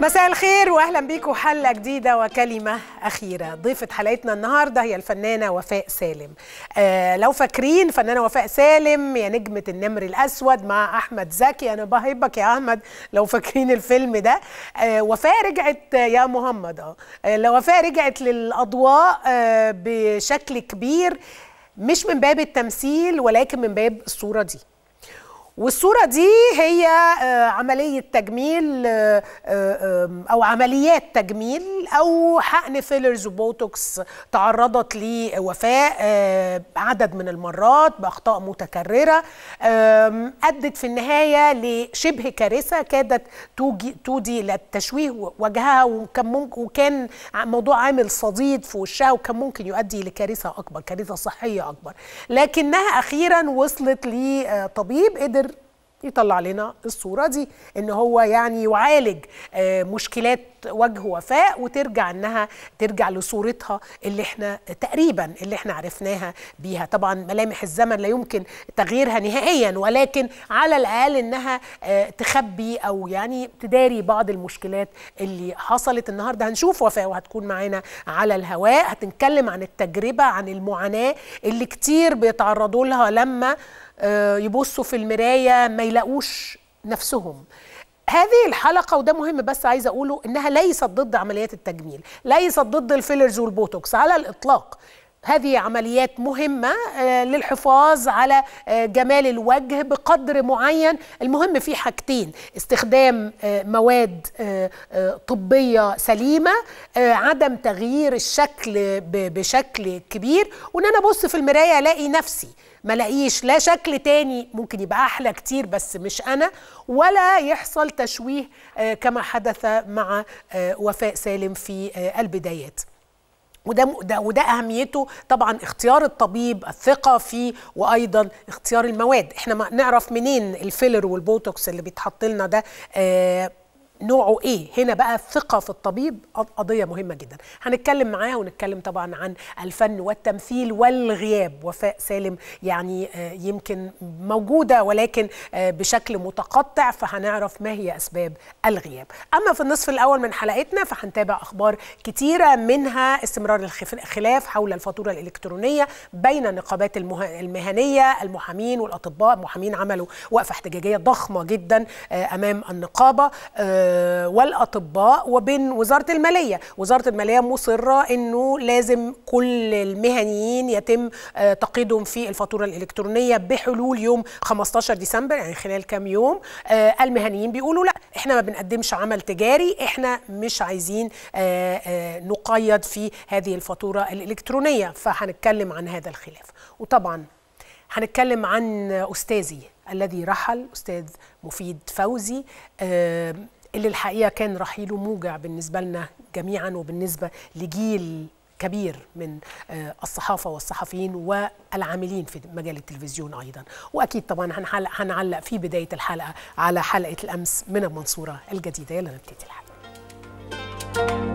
مساء الخير واهلا بيكم حلقه جديده وكلمه اخيره ضيفه حلقتنا النهارده هي الفنانه وفاء سالم آه لو فاكرين فنانه وفاء سالم يا نجمه النمر الاسود مع احمد زكي انا بحبك يا احمد لو فاكرين الفيلم ده آه وفاء رجعت يا محمد اه, لو وفاء رجعت للاضواء آه بشكل كبير مش من باب التمثيل ولكن من باب الصوره دي والصورة دي هي آه، عملية تجميل آه، آه، أو عمليات تجميل او حقن فيلرز وبوتوكس تعرضت لوفاء آه، عدد من المرات باخطاء متكرره ادت في النهايه لشبه كارثه كادت تودي الى وجهها وكان ممكن وكان موضوع عامل صديد في وشها وكان ممكن يؤدي لكارثه اكبر كارثه صحيه اكبر لكنها اخيرا وصلت لطبيب قدر يطلع لنا الصوره دي ان هو يعني يعالج آه، مشكلات وجه وفاء وترجع انها ترجع لصورتها اللي احنا تقريبا اللي احنا عرفناها بيها طبعا ملامح الزمن لا يمكن تغييرها نهائيا ولكن على الاقل انها آه، تخبي او يعني تداري بعض المشكلات اللي حصلت النهارده هنشوف وفاء وهتكون معانا على الهواء هتتكلم عن التجربه عن المعاناه اللي كتير بيتعرضوا لها لما آه، يبصوا في المرايه ما يلاقوش نفسهم هذه الحلقه وده مهم بس عايزه اقوله انها ليست ضد عمليات التجميل ليست ضد الفيلرز والبوتوكس على الاطلاق هذه عمليات مهمة آه، للحفاظ على آه، جمال الوجه بقدر معين المهم في حاجتين استخدام آه، مواد طبية سليمة عدم تغيير الشكل بشكل كبير وان انا ابص في المراية الاقي نفسي ما لاقيش لا شكل تاني ممكن يبقى احلى كتير بس مش انا ولا يحصل تشويه كما حدث مع وفاء سالم في البدايات وده ده وده اهميته طبعا اختيار الطبيب الثقه فيه وايضا اختيار المواد احنا ما نعرف منين الفيلر والبوتوكس اللي بيتحط لنا ده آه نوعه ايه هنا بقى الثقه في الطبيب قضيه مهمه جدا هنتكلم معاه ونتكلم طبعا عن الفن والتمثيل والغياب وفاء سالم يعني آه، يمكن موجوده ولكن آه، بشكل متقطع فهنعرف ما هي اسباب الغياب اما في النصف الاول من حلقتنا فهنتابع اخبار كتيره منها استمرار الخلاف حول الفاتوره الالكترونيه بين النقابات المهنيه المحامين والاطباء محامين عملوا وقفه احتجاجيه ضخمه جدا آه، امام النقابه آه، والاطباء وبين وزاره الماليه وزاره الماليه مصره انه لازم كل المهنيين يتم آه، تقييدهم في الفاتوره الالكترونيه بحلول يوم 15 ديسمبر يعني خلال كام يوم آه، المهنيين بيقولوا لا احنا ما بنقدمش عمل تجاري احنا مش عايزين نقيد في هذه الفاتوره الالكترونيه فهنتكلم عن هذا الخلاف وطبعا هنتكلم عن استاذي الذي رحل استاذ مفيد فوزي اللي الحقيقه كان رحيله موجع بالنسبه لنا جميعا وبالنسبه لجيل كبير من آه، الصحافة والصحفيين والعاملين في مجال التلفزيون أيضا وأكيد طبعا هنعلق, هنعلق في بداية الحلقة على حلقة الأمس من المنصورة الجديدة يلا نبتدي الحلقة